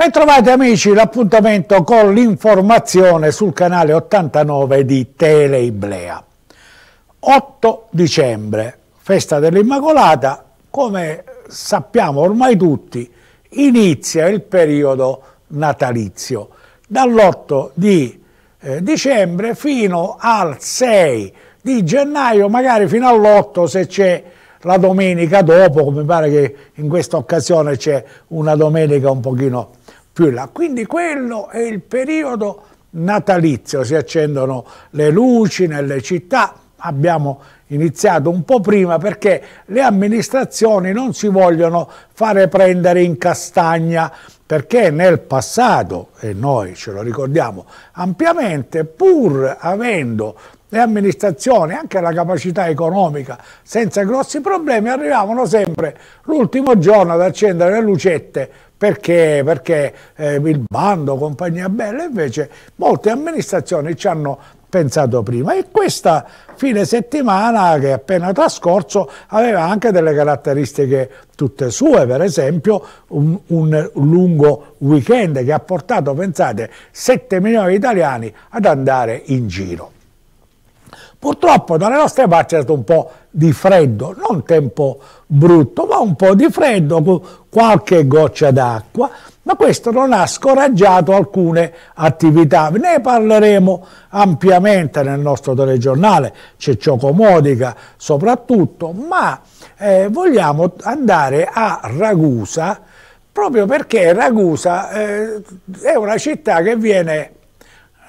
Ben trovate amici, l'appuntamento con l'informazione sul canale 89 di Teleiblea. 8 dicembre, festa dell'Immacolata, come sappiamo ormai tutti, inizia il periodo natalizio, dall'8 di eh, dicembre fino al 6 di gennaio, magari fino all'8 se c'è la domenica dopo, come pare che in questa occasione c'è una domenica un pochino più là. Quindi quello è il periodo natalizio, si accendono le luci nelle città, abbiamo iniziato un po' prima perché le amministrazioni non si vogliono fare prendere in castagna perché nel passato, e noi ce lo ricordiamo ampiamente, pur avendo le amministrazioni, anche la capacità economica, senza grossi problemi, arrivavano sempre l'ultimo giorno ad accendere le lucette perché, perché eh, il bando, compagnia bella, invece molte amministrazioni ci hanno pensato prima e questa fine settimana che è appena trascorso aveva anche delle caratteristiche tutte sue, per esempio un, un lungo weekend che ha portato, pensate, 7 milioni di italiani ad andare in giro. Purtroppo dalle nostre parti è stato un po' di freddo, non tempo brutto, ma un po' di freddo, qualche goccia d'acqua, ma questo non ha scoraggiato alcune attività. Ne parleremo ampiamente nel nostro telegiornale, c'è Cioco Modica soprattutto, ma eh, vogliamo andare a Ragusa proprio perché Ragusa eh, è una città che viene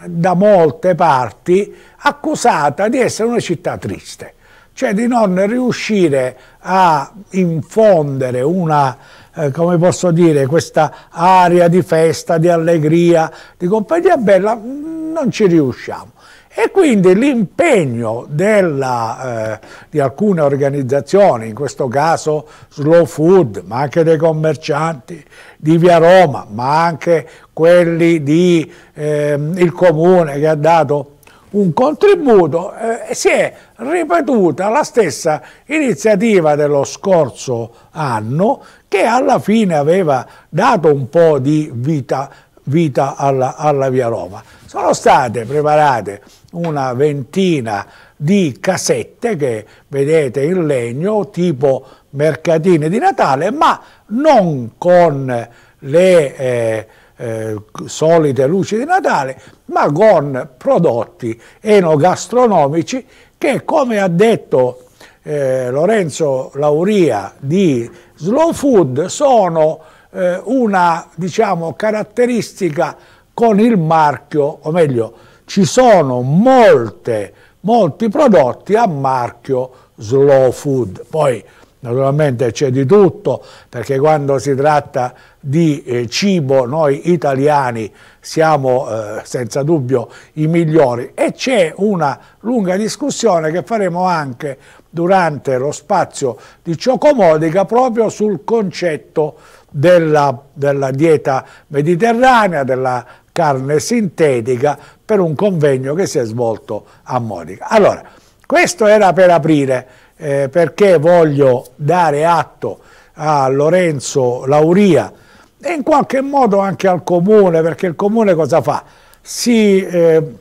da molte parti accusata di essere una città triste, cioè di non riuscire a infondere una, eh, come posso dire, questa aria di festa, di allegria, di compagnia bella, non ci riusciamo. E quindi l'impegno eh, di alcune organizzazioni, in questo caso Slow Food, ma anche dei commercianti di Via Roma, ma anche quelli del eh, Comune che ha dato un contributo, eh, si è ripetuta la stessa iniziativa dello scorso anno che alla fine aveva dato un po' di vita, vita alla, alla Via Roma. Sono state preparate una ventina di casette che vedete in legno tipo mercatine di Natale, ma non con le eh, eh, solite luci di Natale, ma con prodotti enogastronomici che, come ha detto eh, Lorenzo Lauria di Slow Food, sono eh, una diciamo, caratteristica con il marchio, o meglio, ci sono molte, molti prodotti a marchio slow food. Poi naturalmente c'è di tutto, perché quando si tratta di eh, cibo noi italiani siamo eh, senza dubbio i migliori e c'è una lunga discussione che faremo anche durante lo spazio di Ciocomodica proprio sul concetto della, della dieta mediterranea, della carne sintetica per un convegno che si è svolto a Monica. Allora, questo era per aprire, eh, perché voglio dare atto a Lorenzo Lauria e in qualche modo anche al Comune, perché il Comune cosa fa? Si eh,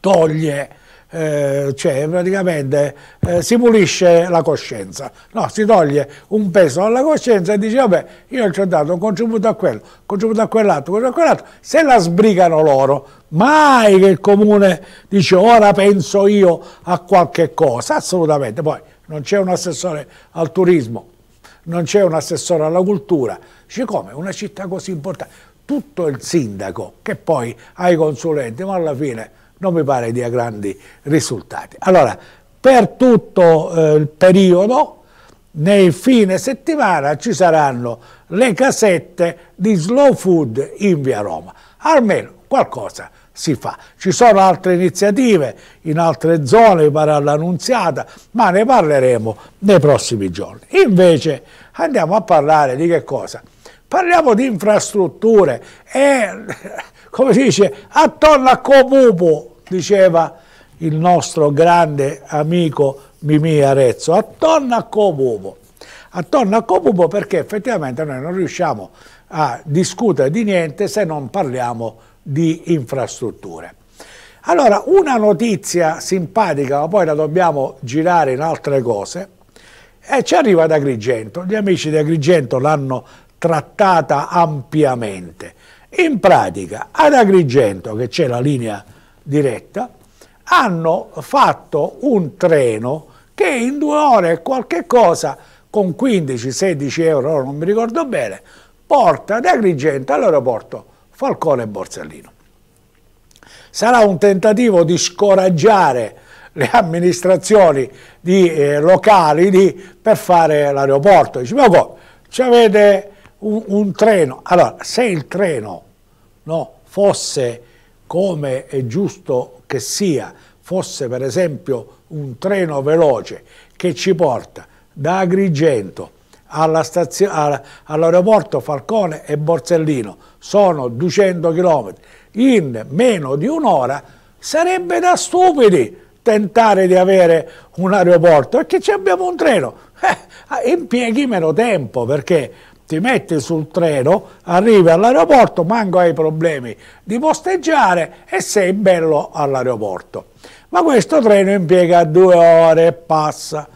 toglie eh, cioè praticamente eh, si pulisce la coscienza, no, si toglie un peso alla coscienza e dice vabbè io ci ho dato un contributo a quello, un contributo a quell'altro, un contributo a quell'altro, se la sbrigano loro, mai che il comune dice ora penso io a qualche cosa, assolutamente, poi non c'è un assessore al turismo, non c'è un assessore alla cultura, dice come una città così importante, tutto il sindaco che poi ha i consulenti, ma alla fine non mi pare dia grandi risultati. Allora, per tutto eh, il periodo, nei fine settimana, ci saranno le casette di slow food in via Roma. Almeno qualcosa si fa. Ci sono altre iniziative in altre zone, mi all'annunziata, ma ne parleremo nei prossimi giorni. Invece andiamo a parlare di che cosa? Parliamo di infrastrutture e come si dice, attorno a Comupo, diceva il nostro grande amico Mimì Arezzo, attorno a Comupo. Attorno a Comupo perché effettivamente noi non riusciamo a discutere di niente se non parliamo di infrastrutture. Allora, una notizia simpatica, ma poi la dobbiamo girare in altre cose, e ci arriva da Agrigento. Gli amici di Agrigento l'hanno trattata ampiamente. In pratica ad Agrigento, che c'è la linea diretta, hanno fatto un treno che in due ore e qualche cosa, con 15-16 euro, non mi ricordo bene, porta da Agrigento all'aeroporto Falcone e Borsellino. Sarà un tentativo di scoraggiare le amministrazioni di, eh, locali di, per fare l'aeroporto. Dice, ma come? Ci avete un, un treno? Allora, se il treno no, fosse come è giusto che sia, fosse per esempio un treno veloce che ci porta da Agrigento all'aeroporto Falcone e Borsellino, sono 200 km, in meno di un'ora sarebbe da stupidi tentare di avere un aeroporto perché ci abbiamo un treno eh, impieghi meno tempo perché ti metti sul treno, arrivi all'aeroporto, manco hai problemi di posteggiare e sei bello all'aeroporto. Ma questo treno impiega due ore e passa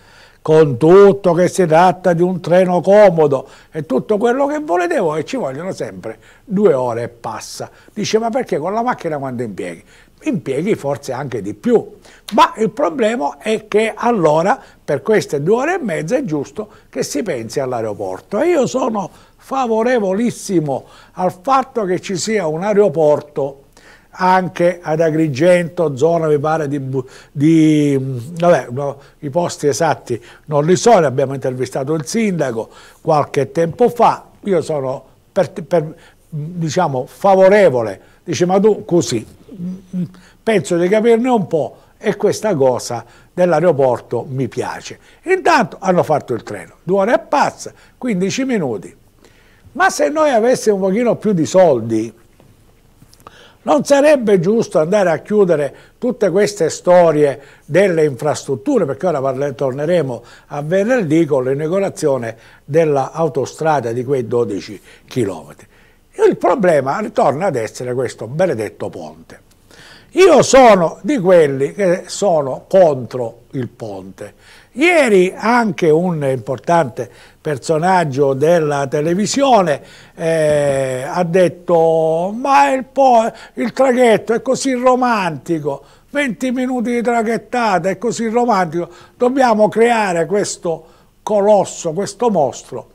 con tutto che si tratta di un treno comodo e tutto quello che volete voi, ci vogliono sempre due ore e passa. Dice ma perché con la macchina quando impieghi? Impieghi forse anche di più, ma il problema è che allora per queste due ore e mezza è giusto che si pensi all'aeroporto. E io sono favorevolissimo al fatto che ci sia un aeroporto anche ad Agrigento, zona mi pare di, di vabbè, no, i posti esatti non li so, abbiamo intervistato il sindaco qualche tempo fa, io sono per, per, diciamo, favorevole, dice ma tu così, penso di capirne un po' e questa cosa dell'aeroporto mi piace. Intanto hanno fatto il treno, due ore e passa, 15 minuti, ma se noi avessimo un pochino più di soldi, non sarebbe giusto andare a chiudere tutte queste storie delle infrastrutture, perché ora torneremo a venerdì con l'inaugurazione dell'autostrada di quei 12 chilometri. Il problema ritorna ad essere questo benedetto ponte. Io sono di quelli che sono contro il ponte Ieri anche un importante personaggio della televisione eh, ha detto ma il, il traghetto è così romantico, 20 minuti di traghettata è così romantico, dobbiamo creare questo colosso, questo mostro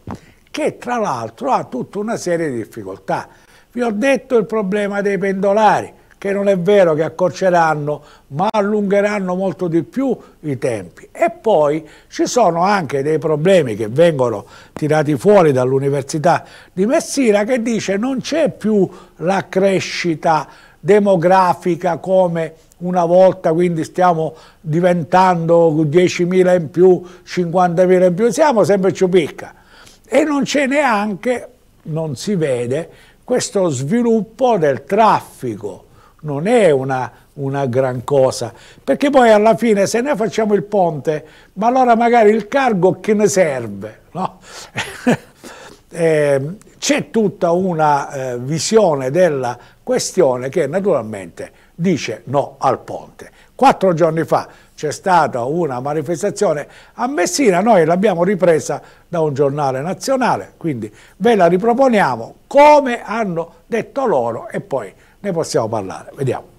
che tra l'altro ha tutta una serie di difficoltà. Vi ho detto il problema dei pendolari, che non è vero che accorceranno, ma allungheranno molto di più i tempi. E poi ci sono anche dei problemi che vengono tirati fuori dall'Università di Messina che dice non c'è più la crescita demografica come una volta, quindi stiamo diventando 10.000 in più, 50.000 in più, siamo sempre più picca. E non c'è neanche, non si vede, questo sviluppo del traffico non è una, una, gran cosa, perché poi alla fine se noi facciamo il ponte, ma allora magari il cargo che ne serve? No? eh, c'è tutta una eh, visione della questione che naturalmente dice no al ponte. Quattro giorni fa c'è stata una manifestazione a Messina, noi l'abbiamo ripresa da un giornale nazionale, quindi ve la riproponiamo come hanno detto loro e poi ne possiamo parlare. Vediamo.